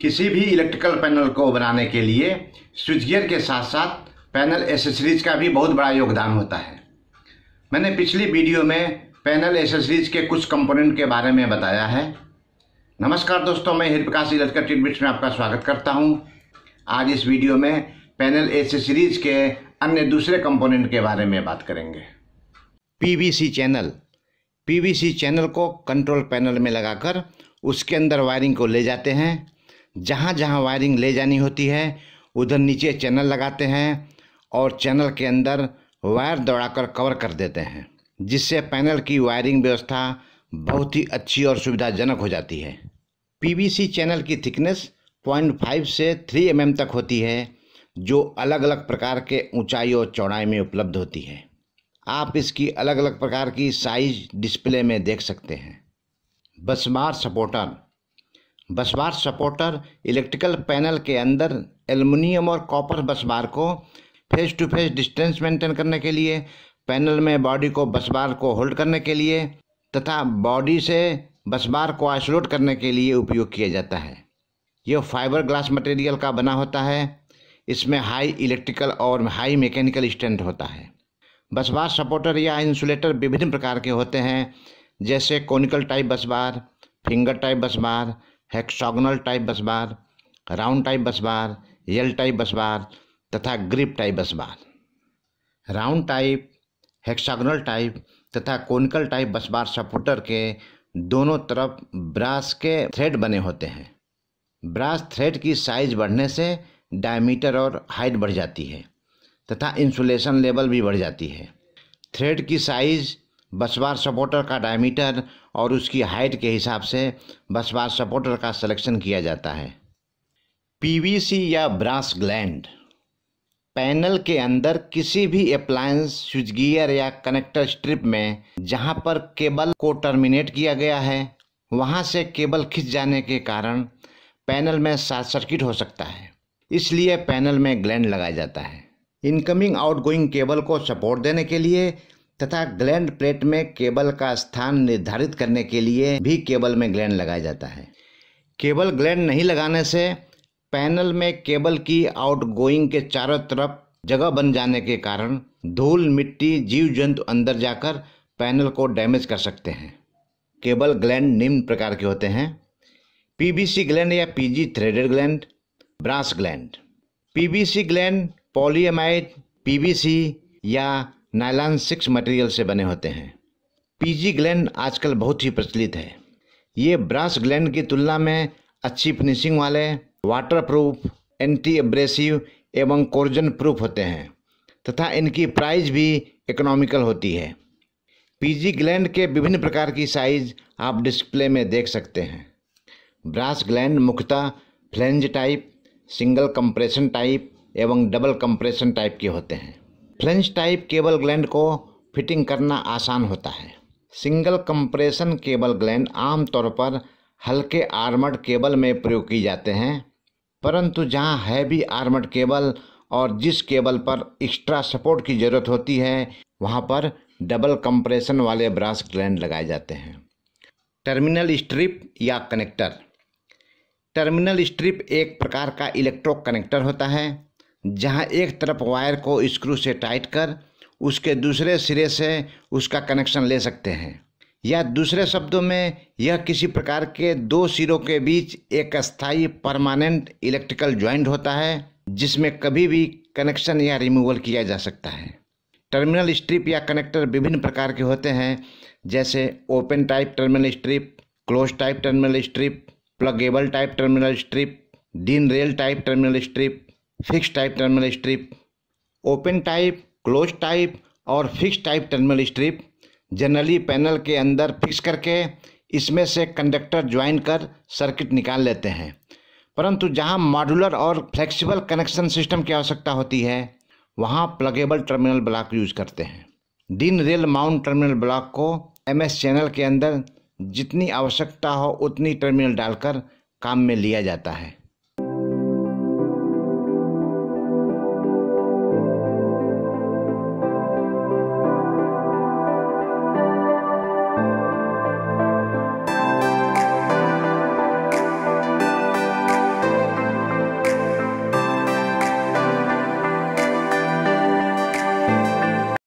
किसी भी electrical panel को बनाने के लिए स्विच गियर के साथ साथ पैनल एसेसरीज का भी बहुत बड़ा योगदान होता है मैंने पिछली वीडियो में पैनल एसेसरीज के कुछ कंपोनेंट के बारे में बताया है नमस्कार दोस्तों मैं हिर प्रकाश इलेक्ट्रिकल ट्रीटमेंट में आपका स्वागत करता हूँ आज इस वीडियो में पैनल एसेसरीज के अन्य दूसरे कंपोनेंट के बारे में बात करेंगे पीवीसी चैनल पीवीसी चैनल को कंट्रोल पैनल में लगाकर उसके अंदर वायरिंग को ले जाते हैं जहाँ जहाँ वायरिंग ले जानी होती है उधर नीचे चैनल लगाते हैं और चैनल के अंदर वायर दौड़ाकर कवर कर देते हैं जिससे पैनल की वायरिंग व्यवस्था बहुत ही अच्छी और सुविधाजनक हो जाती है पीवीसी चैनल की थिकनेस 0.5 से 3 एम mm तक होती है जो अलग अलग प्रकार के ऊंचाई और चौड़ाई में उपलब्ध होती है आप इसकी अलग अलग प्रकार की साइज डिस्प्ले में देख सकते हैं busbar supporter busbar supporter electrical panel के अंदर एल्युमिनियम और कॉपर बसबार को face to face distance maintain करने के लिए पैनल में बॉडी को बसबार को होल्ड करने के लिए तथा बॉडी से बसबार को आइसोलेट करने के लिए उपयोग किया जाता है यह फाइबर ग्लास मटेरियल का बना होता है इसमें हाई इलेक्ट्रिकल और हाई मैकेनिकल स्टैंड होता है बसबार सपोर्टर या इंसुलेटर विभिन्न प्रकार के होते हैं जैसे conical type busbar finger type busbar hexagonal type busbar round type busbar यल टाइप बसबार तथा grip type busbar round type hexagonal type तथा कोनिकल टाइप बसबार सपोर्टर के दोनों तरफ ब्रास के थ्रेड बने होते हैं ब्रास थ्रेड की साइज बढ़ने से डायमीटर और हाइट बढ़ जाती है तथा इंसुलेशन लेवल भी बढ़ जाती है थ्रेड की साइज बसवार सपोर्टर का डायमीटर और उसकी हाइट के हिसाब से बसवार सपोर्टर का सिलेक्शन किया जाता है पीवीसी या ब्रास ग्लैंड पैनल के अंदर किसी भी अप्लायंस स्विच गियर या कनेक्टर स्ट्रिप में जहां पर केबल को टर्मिनेट किया गया है वहां से केबल खिंच जाने के कारण पैनल में शॉर्ट सर्किट हो सकता है इसलिए पैनल में ग्लैंड लगाया जाता है इनकमिंग आउटगोइंग केबल को सपोर्ट देने के लिए तथा ग्लैंड प्लेट में केबल का स्थान निर्धारित करने के लिए भी केबल में ग्लैंड लगाया जाता है केबल ग्लैंड नहीं लगाने से पैनल में केबल की आउटगोइंग के चारों तरफ जगह बन जाने के कारण धूल मिट्टी जीव जंतु अंदर जाकर पैनल को डैमेज कर सकते हैं केबल ग्लैंड निम्न प्रकार के होते हैं पीबीसी ग्लैंड या PG threaded gland brass gland PVC gland polyamide PVC या नायलान सिक्स मटेरियल से बने होते हैं पीजी ग्लैंड आजकल बहुत ही प्रचलित है ये ब्रास ग्लैंड की तुलना में अच्छी फिनिशिंग वाले वाटर प्रूफ एंटी एब्रेसिव एवं कोर्जन प्रूफ होते हैं तथा इनकी प्राइस भी इकोनॉमिकल होती है पीजी ग्लैंड के विभिन्न प्रकार की साइज आप डिस्प्ले में देख सकते हैं ब्रास ग्लैंड मुख्यतः flange type single compression type एवं डबल कंप्रेशन टाइप के होते हैं फ्लेंच टाइप केबल ग्लैंड को फिटिंग करना आसान होता है सिंगल कंप्रेशन केबल ग्लैंड आमतौर पर हल्के आर्मड केबल में प्रयोग किए जाते हैं परंतु जहां हैवी आर्मड केबल और जिस केबल पर एक्स्ट्रा सपोर्ट की ज़रूरत होती है वहां पर डबल कंप्रेशन वाले ब्रास ग्लैंड लगाए जाते हैं टर्मिनल स्ट्रिप या कनेक्टर टर्मिनल स्ट्रिप एक प्रकार का इलेक्ट्रो कनेक्टर होता है जहां एक तरफ वायर को स्क्रू से टाइट कर उसके दूसरे सिरे से उसका कनेक्शन ले सकते हैं या दूसरे शब्दों में यह किसी प्रकार के दो सिरों के बीच एक स्थायी परमानेंट इलेक्ट्रिकल ज्वाइंट होता है जिसमें कभी भी कनेक्शन या रिमूवल किया जा सकता है टर्मिनल स्ट्रिप या कनेक्टर विभिन्न प्रकार के होते हैं जैसे open type terminal strip close type terminal strip pluggable type terminal strip DIN rail type terminal strip fix type terminal strip open type close type और fix type terminal strip generally panel के अंदर fix करके इसमें से conductor join कर circuit निकाल लेते हैं परंतु जहां मॉडुलर और फ्लेक्सिबल कनेक्शन सिस्टम की आवश्यकता होती है वहां प्लगेबल टर्मिनल ब्लॉक यूज करते हैं DIN rail mount terminal block को एम चैनल के अंदर जितनी आवश्यकता हो उतनी टर्मिनल डालकर काम में लिया जाता है